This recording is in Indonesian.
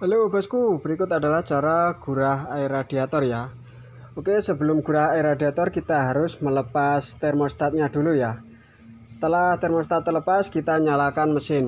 Halo bosku, berikut adalah cara gurah air radiator ya. Oke, sebelum gurah air radiator kita harus melepas termostatnya dulu ya. Setelah termostat terlepas, kita nyalakan mesin.